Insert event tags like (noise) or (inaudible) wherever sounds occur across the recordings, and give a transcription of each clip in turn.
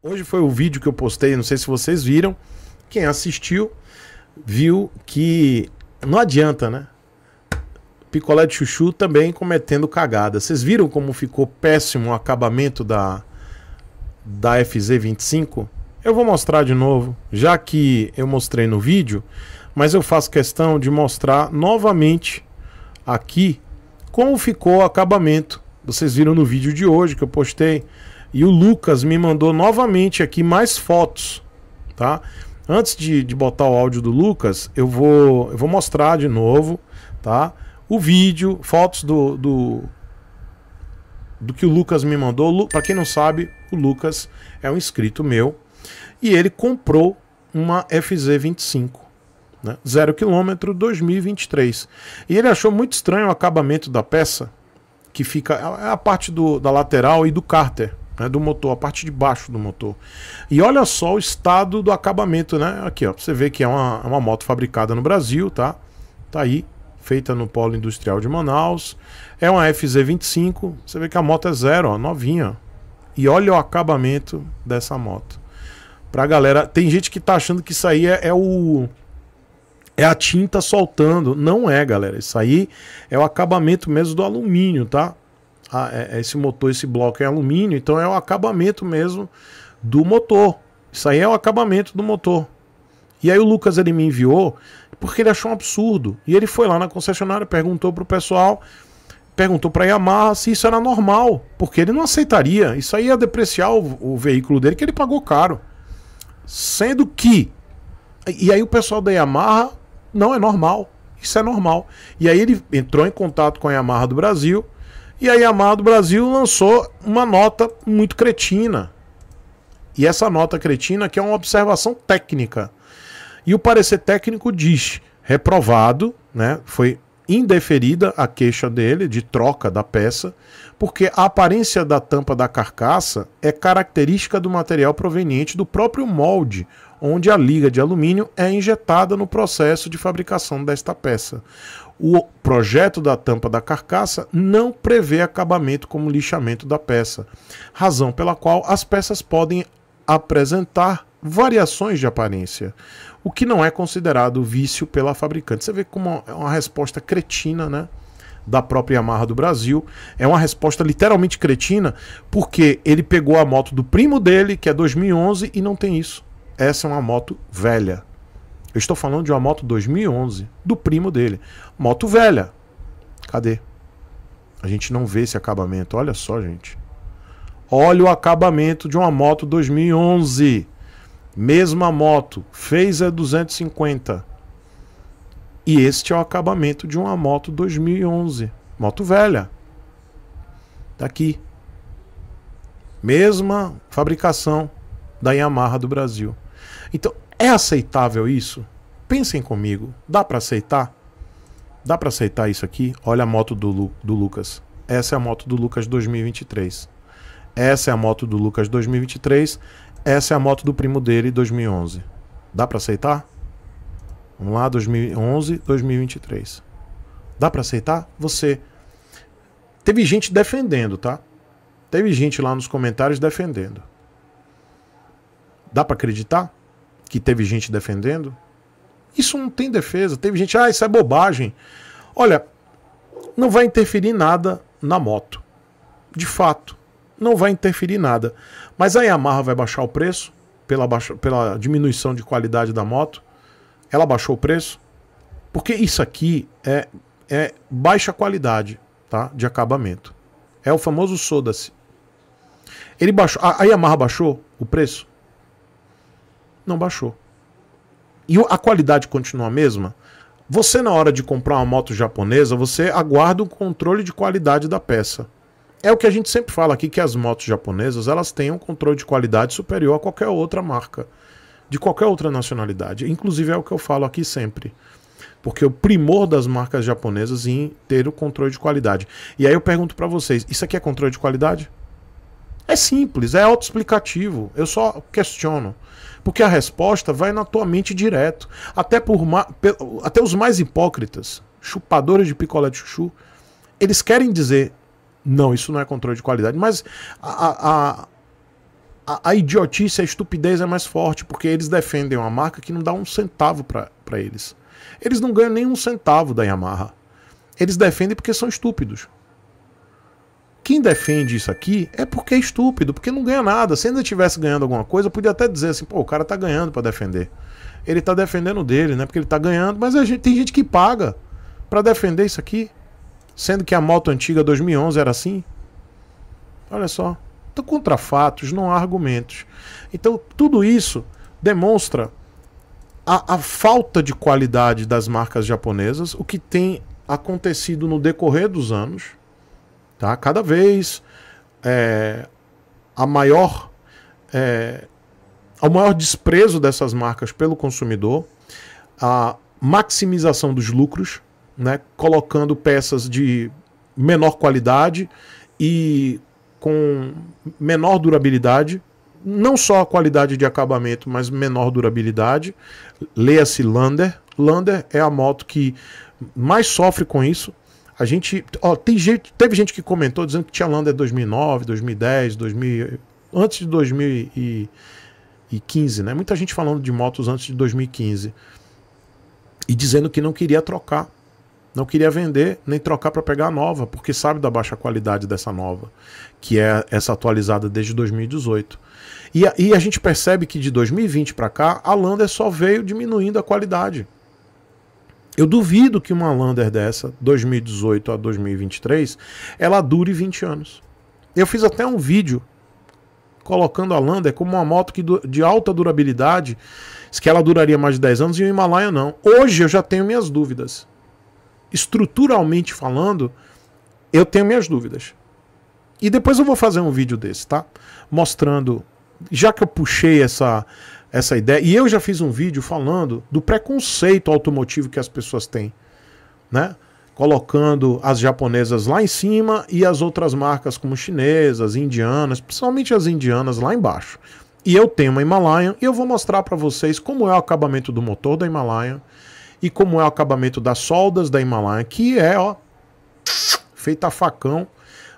Hoje foi o vídeo que eu postei, não sei se vocês viram. Quem assistiu viu que não adianta, né? Picolé de chuchu também cometendo cagada. Vocês viram como ficou péssimo o acabamento da da FZ25? Eu vou mostrar de novo, já que eu mostrei no vídeo, mas eu faço questão de mostrar novamente aqui como ficou o acabamento. Vocês viram no vídeo de hoje que eu postei e o Lucas me mandou novamente aqui mais fotos, tá? Antes de, de botar o áudio do Lucas, eu vou, eu vou mostrar de novo, tá? O vídeo, fotos do, do, do que o Lucas me mandou. Para quem não sabe, o Lucas é um inscrito meu e ele comprou uma FZ25, né? zero quilômetro 2023. E ele achou muito estranho o acabamento da peça, que fica é a parte do, da lateral e do cárter, né, do motor, a parte de baixo do motor. E olha só o estado do acabamento, né? Aqui, ó, você vê que é uma, é uma moto fabricada no Brasil, tá? Tá aí, feita no Polo Industrial de Manaus. É uma FZ25, você vê que a moto é zero, ó, novinha. E olha o acabamento dessa moto. Pra galera, tem gente que tá achando que isso aí é, é o é a tinta soltando. Não é, galera. Isso aí é o acabamento mesmo do alumínio, tá? a, ah, a, é, é, esse motor, esse bloco é alumínio, então é o acabamento mesmo do motor. Isso aí é o acabamento do motor. E aí o Lucas ele me enviou porque ele achou um absurdo. E ele foi lá na concessionária, perguntou pro pessoal, perguntou para Yamaha se isso era normal, porque ele não aceitaria. Isso aí ia depreciar o, o veículo dele que ele pagou caro. Sendo que e aí o pessoal da Yamaha não é normal. Isso é normal. E aí ele entrou em contato com a Yamaha do Brasil e aí a Yamaha do Brasil lançou uma nota muito cretina. E essa nota cretina que é uma observação técnica. E o parecer técnico diz: reprovado, né? Foi indeferida a queixa dele de troca da peça, porque a aparência da tampa da carcaça é característica do material proveniente do próprio molde onde a liga de alumínio é injetada no processo de fabricação desta peça o projeto da tampa da carcaça não prevê acabamento como lixamento da peça, razão pela qual as peças podem apresentar variações de aparência, o que não é considerado vício pela fabricante. Você vê como é uma resposta cretina, né? Da própria Yamaha do Brasil. É uma resposta literalmente cretina, porque ele pegou a moto do primo dele, que é 2011, e não tem isso. Essa é uma moto velha. Eu estou falando de uma moto 2011 do primo dele. Moto velha. Cadê? A gente não vê esse acabamento. Olha só, gente. Olha o acabamento de uma moto 2011. Mesma moto, fez a 250. E este é o acabamento de uma moto 2011, moto velha. Daqui. aqui. Mesma fabricação da Yamaha do Brasil. Então, é aceitável isso? Pensem comigo. Dá para aceitar? Dá para aceitar isso aqui? Olha a moto do, Lu, do Lucas. Essa é a moto do Lucas 2023. Essa é a moto do Lucas 2023. Essa é a moto do primo dele 2011. Dá para aceitar? Vamos lá, 2011, 2023. Dá para aceitar? Você. Teve gente defendendo, tá? Teve gente lá nos comentários defendendo. Dá para acreditar? que teve gente defendendo? Isso não tem defesa. Teve gente, ah, isso é bobagem. Olha, não vai interferir nada na moto. De fato, não vai interferir nada. Mas a Yamaha vai baixar o preço pela, baixa, pela diminuição de qualidade da moto. Ela baixou o preço. Porque isso aqui é, é baixa qualidade tá, de acabamento. É o famoso Soda-se. Ele baixou, a, a Yamaha baixou o preço? não baixou. E a qualidade continua a mesma? Você, na hora de comprar uma moto japonesa, você aguarda o controle de qualidade da peça. É o que a gente sempre fala aqui, que as motos japonesas elas têm um controle de qualidade superior a qualquer outra marca, de qualquer outra nacionalidade. Inclusive é o que eu falo aqui sempre. Porque o primor das marcas japonesas em ter o controle de qualidade. E aí eu pergunto para vocês, isso aqui é controle de qualidade? É simples, é autoexplicativo. Eu só questiono. Porque a resposta vai na tua mente direto. Até, por até os mais hipócritas, chupadores de picolé de chuchu, eles querem dizer: não, isso não é controle de qualidade. Mas a, a, a, a idiotice, a estupidez é mais forte, porque eles defendem uma marca que não dá um centavo para eles. Eles não ganham nem um centavo da Yamaha. Eles defendem porque são estúpidos. Quem defende isso aqui é porque é estúpido, porque não ganha nada. Se ainda estivesse ganhando alguma coisa, podia até dizer assim, pô, o cara tá ganhando para defender. Ele tá defendendo dele, né? Porque ele tá ganhando, mas a gente, tem gente que paga para defender isso aqui. Sendo que a moto antiga 2011 era assim. Olha só. Então, contra fatos, não há argumentos. Então, tudo isso demonstra a, a, falta de qualidade das marcas japonesas, o que tem acontecido no decorrer dos anos, Tá? Cada vez é, a maior, é, maior desprezo dessas marcas pelo consumidor, a maximização dos lucros, né? colocando peças de menor qualidade e com menor durabilidade, não só a qualidade de acabamento, mas menor durabilidade. Leia-se Lander. Lander é a moto que mais sofre com isso. A gente. Ó, tem gente, teve gente que comentou dizendo que landa é 2009, 2010, 2000, antes de 2015, né? Muita gente falando de motos antes de 2015. E dizendo que não queria trocar. Não queria vender nem trocar para pegar a nova, porque sabe da baixa qualidade dessa nova, que é essa atualizada desde 2018. E a, e a gente percebe que de 2020 para cá, a Lander só veio diminuindo a qualidade. Eu duvido que uma Lander dessa, 2018 a 2023, ela dure 20 anos. Eu fiz até um vídeo colocando a Lander como uma moto que de alta durabilidade, que ela duraria mais de 10 anos e o Himalaia não. Hoje eu já tenho minhas dúvidas. Estruturalmente falando, eu tenho minhas dúvidas. E depois eu vou fazer um vídeo desse, tá? Mostrando, já que eu puxei essa essa ideia. E eu já fiz um vídeo falando do preconceito automotivo que as pessoas têm, né? Colocando as japonesas lá em cima e as outras marcas como chinesas, indianas, principalmente as indianas lá embaixo. E eu tenho uma Himalayan e eu vou mostrar para vocês como é o acabamento do motor da Himalayan e como é o acabamento das soldas da Himalayan, que é, ó, feita a facão.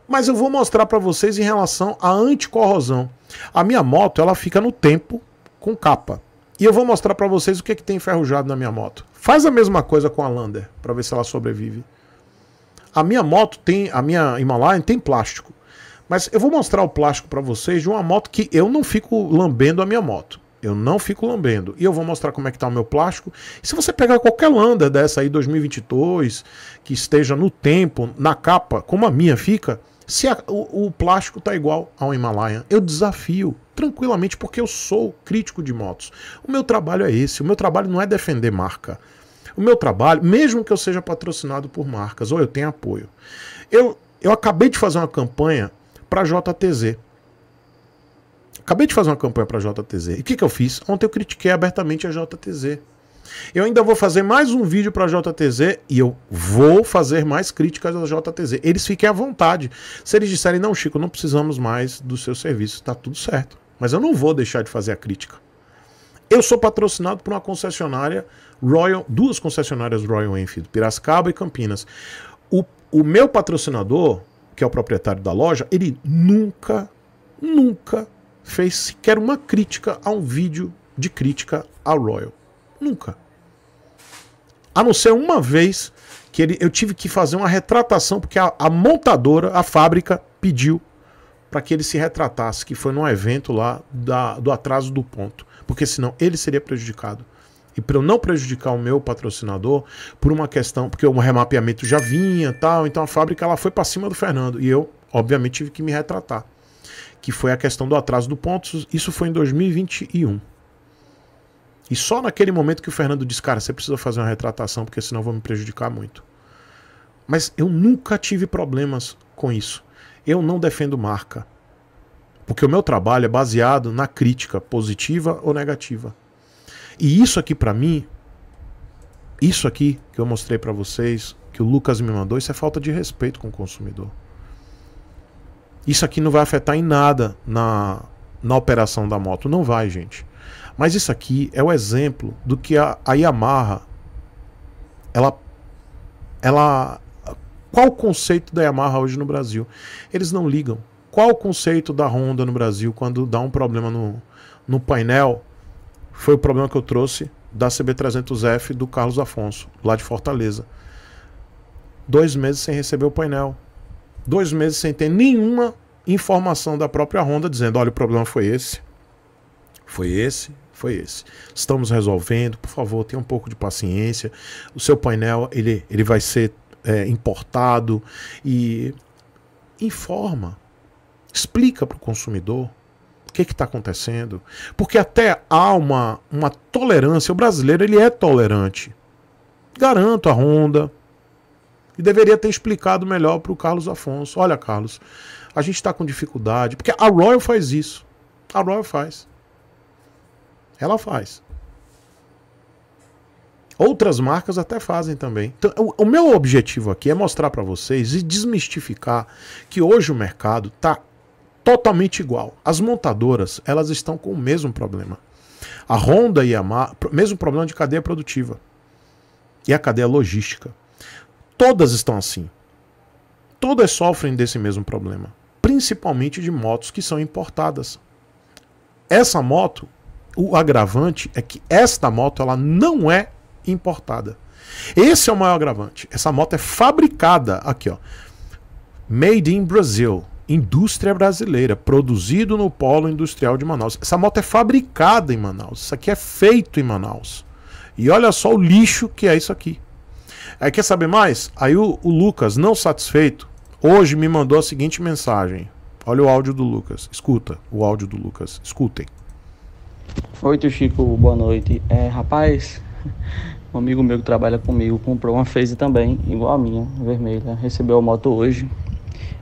Mas eu vou mostrar para vocês em relação à anticorrosão. A minha moto, ela fica no tempo com capa. E eu vou mostrar para vocês o que, é que tem enferrujado na minha moto. Faz a mesma coisa com a Lander, para ver se ela sobrevive. A minha moto tem, a minha Himalayan tem plástico. Mas eu vou mostrar o plástico para vocês de uma moto que eu não fico lambendo a minha moto. Eu não fico lambendo. E eu vou mostrar como é que tá o meu plástico. E se você pegar qualquer Lander dessa aí 2022, que esteja no tempo, na capa, como a minha fica, se a, o, o, plástico está igual ao Himalaia. eu desafio tranquilamente, porque eu sou crítico de motos. O meu trabalho é esse. O meu trabalho não é defender marca. O meu trabalho, mesmo que eu seja patrocinado por marcas ou eu tenha apoio, eu, eu acabei de fazer uma campanha para JTZ. Acabei de fazer uma campanha para JTZ. E o que, que eu fiz? Ontem eu critiquei abertamente a JTZ. Eu ainda vou fazer mais um vídeo para a JTZ e eu vou fazer mais críticas à JTZ. Eles fiquem à vontade. Se eles disserem, não, Chico, não precisamos mais do seu serviço, está tudo certo. Mas eu não vou deixar de fazer a crítica. Eu sou patrocinado por uma concessionária Royal, duas concessionárias Royal Enfield, Piracicaba e Campinas. O, o meu patrocinador, que é o proprietário da loja, ele nunca, nunca fez sequer uma crítica a um vídeo de crítica à Royal. Nunca. A não ser uma vez que ele, eu tive que fazer uma retratação, porque a, a montadora, a fábrica, pediu para que ele se retratasse, que foi num evento lá da, do atraso do ponto. Porque senão ele seria prejudicado. E para eu não prejudicar o meu patrocinador, por uma questão, porque o remapeamento já vinha tal, então a fábrica ela foi para cima do Fernando. E eu, obviamente, tive que me retratar. Que foi a questão do atraso do ponto. Isso foi em 2021. E só naquele momento que o Fernando disse, cara, você precisa fazer uma retratação, porque senão eu vou me prejudicar muito. Mas eu nunca tive problemas com isso. Eu não defendo marca. Porque o meu trabalho é baseado na crítica, positiva ou negativa. E isso aqui para mim, isso aqui que eu mostrei para vocês, que o Lucas me mandou, isso é falta de respeito com o consumidor. Isso aqui não vai afetar em nada na, na operação da moto. Não vai, gente. Mas isso aqui é o exemplo do que a, a Yamaha ela ela qual o conceito da Yamaha hoje no Brasil? Eles não ligam. Qual o conceito da Honda no Brasil quando dá um problema no, no painel? Foi o problema que eu trouxe da CB300F do Carlos Afonso, lá de Fortaleza. Dois meses sem receber o painel. Dois meses sem ter nenhuma informação da própria Honda dizendo: olha, o problema foi esse, foi esse, foi esse. Estamos resolvendo, por favor, tenha um pouco de paciência. O seu painel ele, ele vai ser é, importado e informa, explica para o consumidor o que está acontecendo, porque até há uma, uma tolerância. O brasileiro ele é tolerante. Garanto a Honda. E deveria ter explicado melhor para o Carlos Afonso. Olha, Carlos, a gente está com dificuldade. Porque a Royal faz isso. A Royal faz. Ela faz. Outras marcas até fazem também. Então, o, o meu objetivo aqui é mostrar para vocês e desmistificar que hoje o mercado está totalmente igual. As montadoras elas estão com o mesmo problema. A Honda e a Mar, mesmo problema de cadeia produtiva e a cadeia logística. Todas estão assim. Todas sofrem desse mesmo problema, principalmente de motos que são importadas. Essa moto o agravante é que esta moto ela não é importada. Esse é o maior agravante. Essa moto é fabricada aqui, ó. Made in Brazil, indústria brasileira, produzido no polo industrial de Manaus. Essa moto é fabricada em Manaus. Isso aqui é feito em Manaus. E olha só o lixo que é isso aqui. Aí quer saber mais? Aí o, o Lucas, não satisfeito, hoje me mandou a seguinte mensagem. Olha o áudio do Lucas. Escuta o áudio do Lucas. Escutem. Oi, tio Chico, boa noite. É, rapaz, um amigo meu que trabalha comigo comprou uma Phase também, igual a minha, vermelha. Recebeu a moto hoje.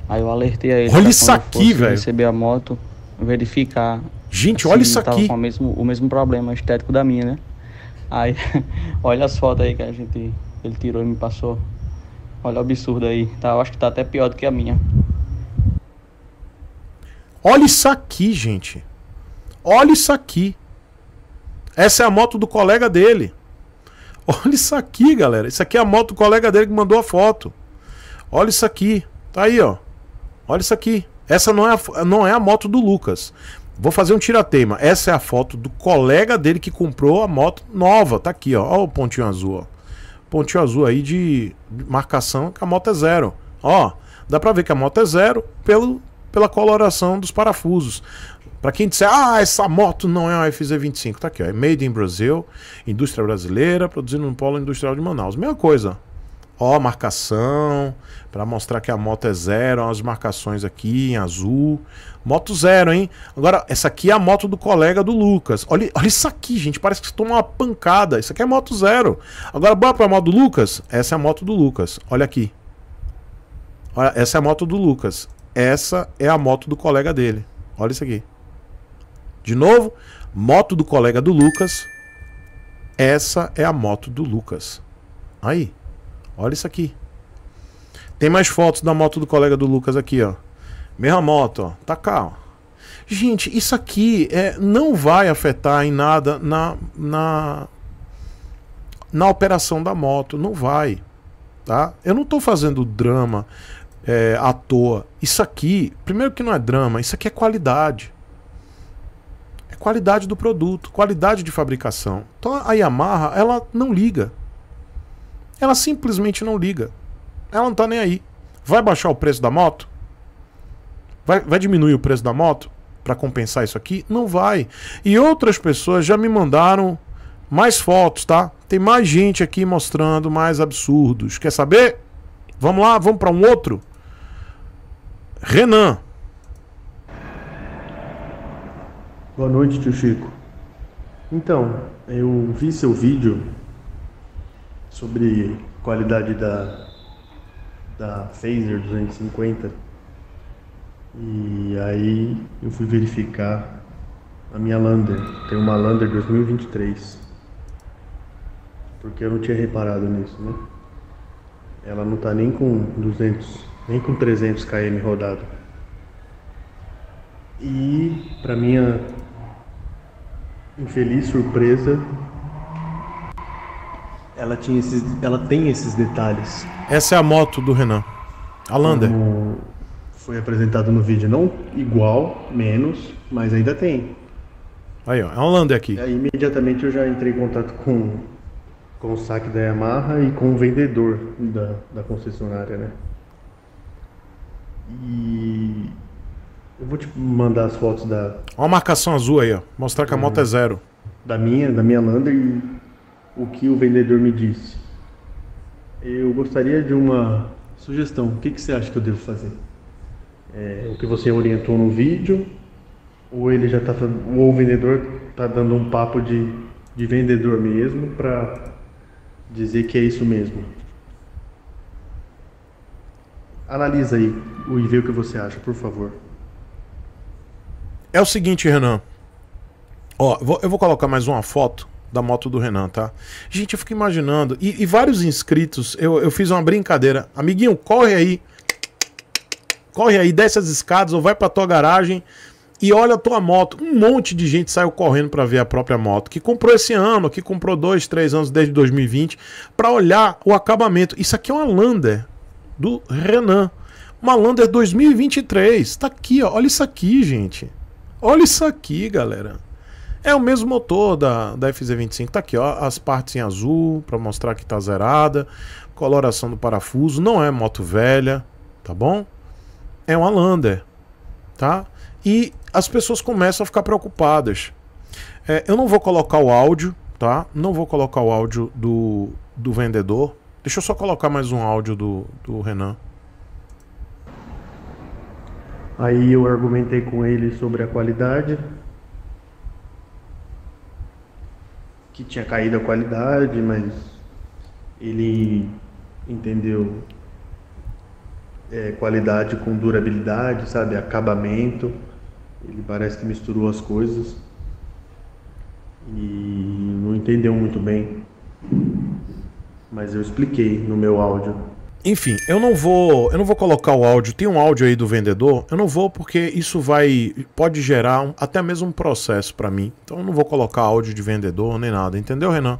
Aí eu alertei a ele. Olha isso aqui, velho. Receber a moto, verificar. Gente, olha isso tava aqui. Com o mesmo, o mesmo problema estético da minha, né? Aí, (laughs) olha as fotos aí que a gente. Ele tirou e me passou. Olha o absurdo aí. Tá, eu acho que tá até pior do que a minha. Olha isso aqui, gente. Olha isso aqui. Essa é a moto do colega dele. Olha isso aqui, galera. Isso aqui é a moto do colega dele que mandou a foto. Olha isso aqui. Tá aí, ó. Olha isso aqui. Essa não é a, não é a moto do Lucas. Vou fazer um tiratema. Essa é a foto do colega dele que comprou a moto nova. Tá aqui, ó. Olha o pontinho azul, ó. Pontinho azul aí de marcação que a moto é zero. Ó, dá pra ver que a moto é zero pelo, pela coloração dos parafusos. Para quem disser, ah, essa moto não é uma FZ25, tá aqui, ó, é made in Brasil, indústria brasileira, produzindo no polo industrial de Manaus. Mesma coisa. Ó, marcação, para mostrar que a moto é zero, ó, as marcações aqui em azul. Moto zero, hein? Agora, essa aqui é a moto do colega do Lucas. Olha, olha isso aqui, gente, parece que você tomou uma pancada. Isso aqui é moto zero. Agora, bora pra moto do Lucas? Essa é a moto do Lucas, olha aqui. Olha, essa é a moto do Lucas. Essa é a moto do colega dele. Olha isso aqui. De novo, moto do colega do Lucas. Essa é a moto do Lucas. Aí, olha isso aqui. Tem mais fotos da moto do colega do Lucas aqui, ó. Mesma moto, ó. Tá cá, ó. Gente, isso aqui é, não vai afetar em nada na, na, na operação da moto. Não vai. Tá? Eu não estou fazendo drama é, à toa. Isso aqui, primeiro que não é drama, isso aqui é qualidade qualidade do produto, qualidade de fabricação. Então a Yamaha, ela não liga. Ela simplesmente não liga. Ela não tá nem aí. Vai baixar o preço da moto? Vai, vai diminuir o preço da moto para compensar isso aqui? Não vai. E outras pessoas já me mandaram mais fotos, tá? Tem mais gente aqui mostrando mais absurdos. Quer saber? Vamos lá, vamos para um outro. Renan, Boa noite, tio Chico. Então, eu vi seu vídeo sobre qualidade da, da Phaser 250 e aí eu fui verificar a minha Lander. Tem uma Lander 2023 porque eu não tinha reparado nisso, né? Ela não tá nem com 200, nem com 300 km rodado. E para minha infeliz surpresa, ela, tinha esses, ela tem esses detalhes. Essa é a moto do Renan. A Lander. Como foi apresentado no vídeo, não igual, menos, mas ainda tem. Aí, ó, é um Lander aqui. Aí, imediatamente eu já entrei em contato com, com o saque da Yamaha e com o vendedor da, da concessionária, né? E eu vou te mandar as fotos da. Olha a marcação azul aí, ó. Mostrar que a moto é hum. zero. Da minha, da minha Lander e o que o vendedor me disse. Eu gostaria de uma sugestão. O que, que você acha que eu devo fazer? É, o que você orientou no vídeo? Ou ele já tá. Ou o vendedor tá dando um papo de, de vendedor mesmo para dizer que é isso mesmo. Analisa aí e vê o que você acha, por favor. É o seguinte, Renan. Ó, eu vou colocar mais uma foto da moto do Renan, tá? Gente, eu fico imaginando. E, e vários inscritos, eu, eu fiz uma brincadeira. Amiguinho, corre aí. Corre aí, desce as escadas ou vai pra tua garagem e olha a tua moto. Um monte de gente saiu correndo para ver a própria moto, que comprou esse ano, que comprou dois, três anos desde 2020, para olhar o acabamento. Isso aqui é uma Lander do Renan. Uma Lander 2023. Tá aqui, ó. Olha isso aqui, gente. Olha isso aqui, galera. É o mesmo motor da, da FZ25. Tá aqui, ó, as partes em azul para mostrar que tá zerada. Coloração do parafuso, não é moto velha, tá bom? É uma Lander, tá? E as pessoas começam a ficar preocupadas. É, eu não vou colocar o áudio, tá? Não vou colocar o áudio do, do vendedor. Deixa eu só colocar mais um áudio do, do Renan. Aí eu argumentei com ele sobre a qualidade, que tinha caído a qualidade, mas ele entendeu é, qualidade com durabilidade, sabe? Acabamento. Ele parece que misturou as coisas e não entendeu muito bem. Mas eu expliquei no meu áudio. Enfim, eu não vou, eu não vou colocar o áudio. Tem um áudio aí do vendedor. Eu não vou porque isso vai pode gerar um, até mesmo um processo para mim. Então eu não vou colocar áudio de vendedor nem nada, entendeu, Renan?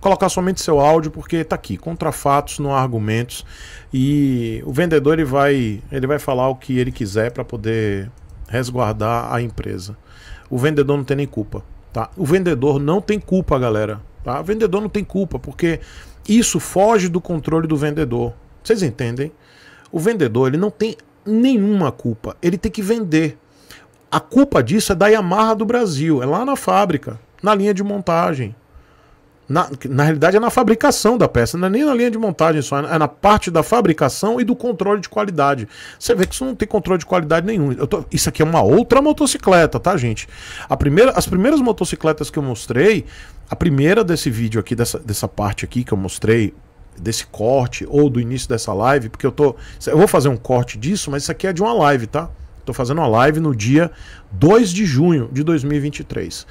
colocar somente seu áudio porque tá aqui, contra fatos, não há argumentos e o vendedor ele vai, ele vai falar o que ele quiser para poder resguardar a empresa. O vendedor não tem nem culpa, tá? O vendedor não tem culpa, galera, tá? O vendedor não tem culpa porque isso foge do controle do vendedor. Vocês entendem? O vendedor ele não tem nenhuma culpa. Ele tem que vender. A culpa disso é da Yamaha do Brasil. É lá na fábrica, na linha de montagem. Na, na realidade, é na fabricação da peça, não é nem na linha de montagem só, é na parte da fabricação e do controle de qualidade. Você vê que isso não tem controle de qualidade nenhum. Tô, isso aqui é uma outra motocicleta, tá, gente? A primeira, as primeiras motocicletas que eu mostrei, a primeira desse vídeo aqui, dessa, dessa parte aqui que eu mostrei desse corte ou do início dessa live, porque eu tô. Eu vou fazer um corte disso, mas isso aqui é de uma live, tá? Estou fazendo uma live no dia 2 de junho de 2023.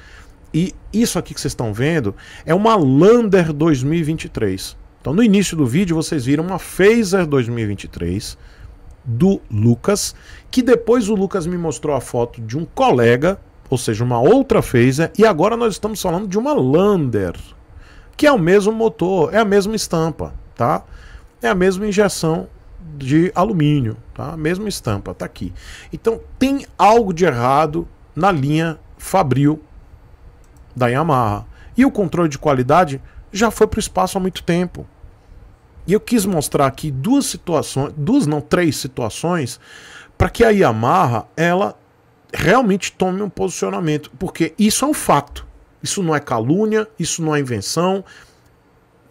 E isso aqui que vocês estão vendo é uma Lander 2023. Então, no início do vídeo, vocês viram uma Phaser 2023 do Lucas, que depois o Lucas me mostrou a foto de um colega, ou seja, uma outra Phaser, e agora nós estamos falando de uma Lander que é o mesmo motor, é a mesma estampa, tá? É a mesma injeção de alumínio, tá? A mesma estampa, tá aqui. Então tem algo de errado na linha Fabril da Yamaha. E o controle de qualidade já foi para o espaço há muito tempo. E eu quis mostrar aqui duas situações, duas não, três situações, para que a Yamaha ela realmente tome um posicionamento, porque isso é um fato. Isso não é calúnia, isso não é invenção.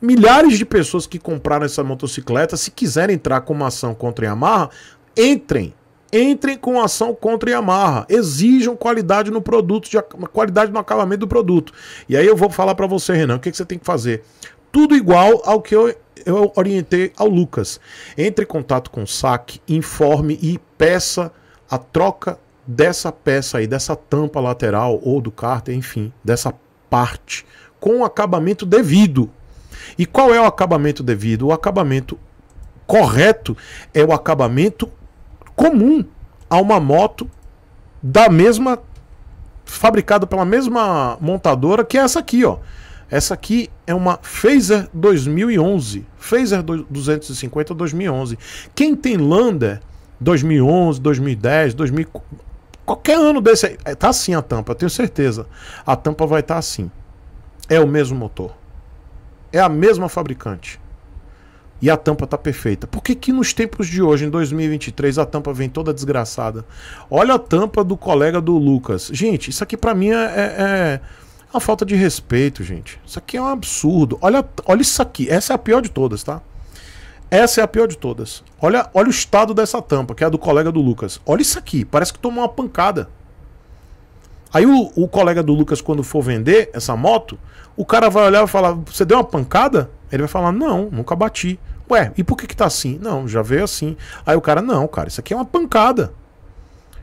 Milhares de pessoas que compraram essa motocicleta, se quiserem entrar com uma ação contra a Yamaha, entrem. Entrem com ação contra a Yamaha. Exijam qualidade no produto, de, qualidade no acabamento do produto. E aí eu vou falar para você, Renan, o que, que você tem que fazer? Tudo igual ao que eu eu orientei ao Lucas. Entre em contato com o SAC, informe e peça a troca dessa peça aí, dessa tampa lateral ou do cárter, enfim, dessa parte, com o acabamento devido. E qual é o acabamento devido? O acabamento correto é o acabamento comum a uma moto da mesma fabricada pela mesma montadora que é essa aqui, ó. Essa aqui é uma Phaser 2011, Phaser 250 2011. Quem tem Lander 2011, 2010, 2000, Qualquer ano desse aí. É, tá assim a tampa, eu tenho certeza. A tampa vai estar tá assim. É o mesmo motor. É a mesma fabricante. E a tampa tá perfeita. Por que, que nos tempos de hoje, em 2023, a tampa vem toda desgraçada? Olha a tampa do colega do Lucas. Gente, isso aqui para mim é, é, é, uma falta de respeito, gente. Isso aqui é um absurdo. Olha, olha isso aqui. Essa é a pior de todas, tá? Essa é a pior de todas. Olha, olha o estado dessa tampa, que é a do colega do Lucas. Olha isso aqui, parece que tomou uma pancada. Aí o, o colega do Lucas, quando for vender essa moto, o cara vai olhar e falar: Você deu uma pancada? Ele vai falar: Não, nunca bati. Ué, e por que, que tá assim? Não, já veio assim. Aí o cara: Não, cara, isso aqui é uma pancada.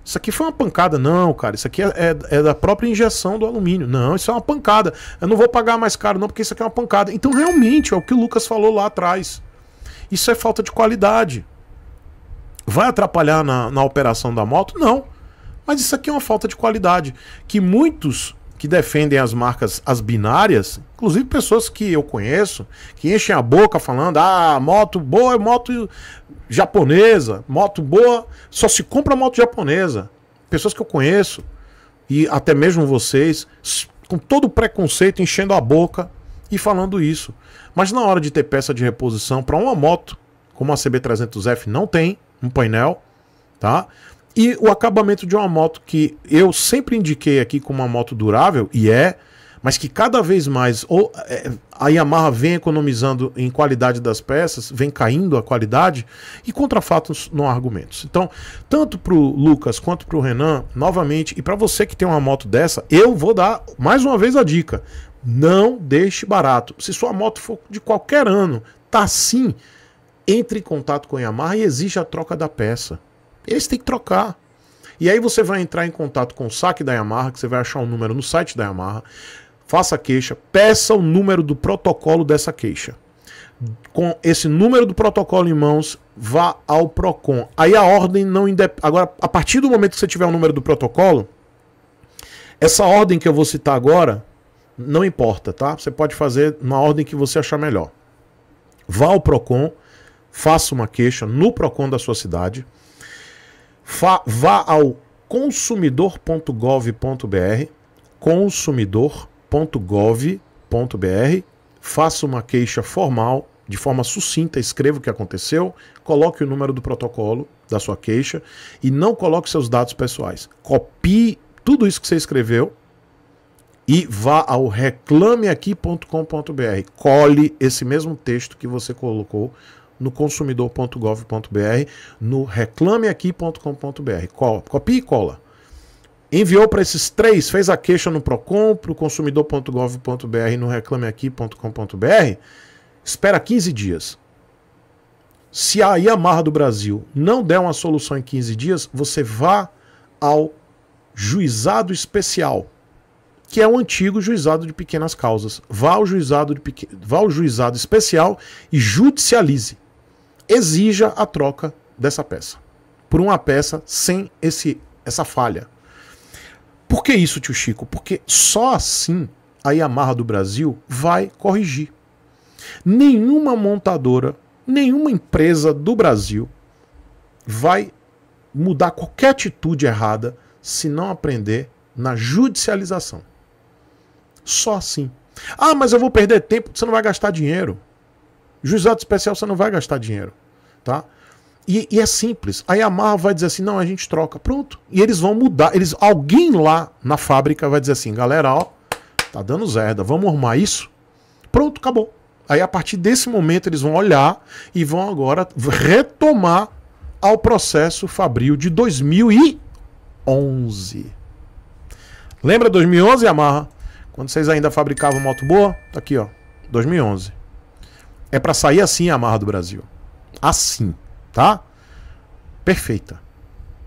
Isso aqui foi uma pancada. Não, cara, isso aqui é, é, é, da própria injeção do alumínio. Não, isso é uma pancada. Eu não vou pagar mais caro, não, porque isso aqui é uma pancada. Então, realmente, é o que o Lucas falou lá atrás. Isso é falta de qualidade. Vai atrapalhar na, na operação da moto? Não. Mas isso aqui é uma falta de qualidade. Que muitos que defendem as marcas, as binárias, inclusive pessoas que eu conheço, que enchem a boca falando: ah, moto boa é moto japonesa, moto boa, só se compra moto japonesa. Pessoas que eu conheço, e até mesmo vocês, com todo preconceito, enchendo a boca e falando isso. Mas na hora de ter peça de reposição para uma moto, como a CB300F não tem um painel, tá? E o acabamento de uma moto que eu sempre indiquei aqui como uma moto durável, e é, mas que cada vez mais ou é, a Yamaha vem economizando em qualidade das peças, vem caindo a qualidade e contrafatos não há argumentos. Então, tanto para o Lucas quanto para o Renan, novamente, e para você que tem uma moto dessa, eu vou dar mais uma vez a dica: não deixe barato. Se sua moto for de qualquer ano, tá assim entre em contato com a Yamaha e exija a troca da peça. Eles têm que trocar. E aí você vai entrar em contato com o saque da Yamaha, que você vai achar o um número no site da Yamaha. Faça queixa, peça o número do protocolo dessa queixa. Com esse número do protocolo em mãos, vá ao Procon. Aí a ordem não independe. Agora, a partir do momento que você tiver o número do protocolo, essa ordem que eu vou citar agora não importa, tá? Você pode fazer na ordem que você achar melhor. Vá ao Procon, faça uma queixa no Procon da sua cidade. Fa vá ao consumidor.gov.br, consumidor.gov.br, faça uma queixa formal, de forma sucinta, escreva o que aconteceu, coloque o número do protocolo da sua queixa e não coloque seus dados pessoais. Copie tudo isso que você escreveu e vá ao reclameaqui.com.br. Colhe esse mesmo texto que você colocou no consumidor.gov.br, no reclameaqui.com.br. Copia e cola. Enviou para esses três, fez a queixa no Procon, para o consumidor.gov.br, no reclameaqui.com.br. Espera 15 dias. Se a Yamaha do Brasil não der uma solução em 15 dias, você vá ao juizado especial que é o antigo juizado de pequenas causas. Vá ao juizado, de pequ... Vá ao juizado especial e judicialize. Exija a troca dessa peça. Por uma peça sem esse, essa falha. Por que isso, tio Chico? Porque só assim a Yamaha do Brasil vai corrigir. Nenhuma montadora, nenhuma empresa do Brasil vai mudar qualquer atitude errada se não aprender na judicialização. Só assim. Ah, mas eu vou perder tempo. Você não vai gastar dinheiro. Juizado especial, você não vai gastar dinheiro. Tá? E, e, é simples. Aí a Marra vai dizer assim: não, a gente troca. Pronto. E eles vão mudar. Eles, alguém lá na fábrica vai dizer assim: galera, ó, tá dando zerda, vamos arrumar isso. Pronto, acabou. Aí a partir desse momento eles vão olhar e vão agora retomar ao processo Fabril de 2011. Lembra 2011, Amarra? Quando vocês ainda fabricavam moto boa, tá aqui, ó, 2011. É para sair assim a Amarra do Brasil. Assim, tá? Perfeita.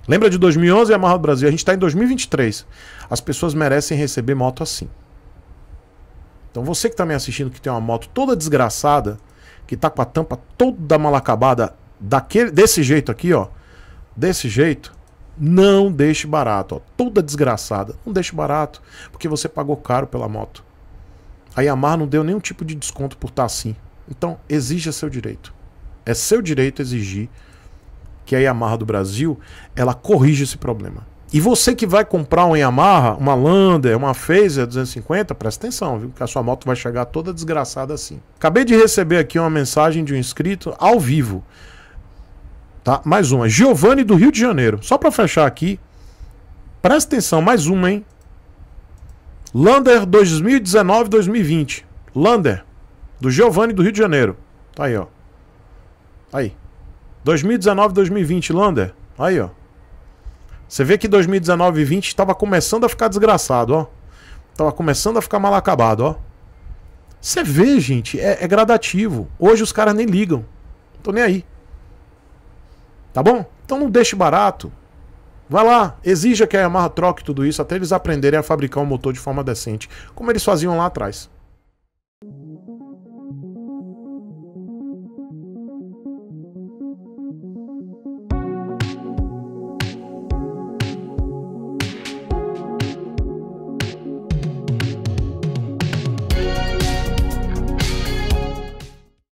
Lembra de 2011 e a Amarra do Brasil? A gente tá em 2023. As pessoas merecem receber moto assim. Então você que tá me assistindo que tem uma moto toda desgraçada, que tá com a tampa toda mal acabada, daquele, desse jeito aqui, ó. Desse jeito, não deixe barato, ó. toda desgraçada. Não deixe barato, porque você pagou caro pela moto. A Yamaha não deu nenhum tipo de desconto por estar tá assim. Então, exija seu direito. É seu direito exigir que a Yamaha do Brasil ela corrija esse problema. E você que vai comprar uma Yamaha, uma Lander, uma Phaser 250, presta atenção, viu? Que a sua moto vai chegar toda desgraçada assim. Acabei de receber aqui uma mensagem de um inscrito ao vivo. Tá? Mais uma. Giovanni do Rio de Janeiro. Só para fechar aqui. Presta atenção, mais uma, hein? Lander 2019-2020. Lander, do Giovanni do Rio de Janeiro. Tá aí, ó. Tá aí. 2019-2020, Lander. Tá aí, ó. Você vê que 2019 e 20 estava começando a ficar desgraçado, ó. Tava começando a ficar mal acabado, ó. Você vê, gente, é, é gradativo. Hoje os caras nem ligam. Não tô nem aí. Tá bom? Então não deixe barato. Vai lá, exija que a Yamaha troque tudo isso até eles aprenderem a fabricar um motor de forma decente, como eles faziam lá atrás.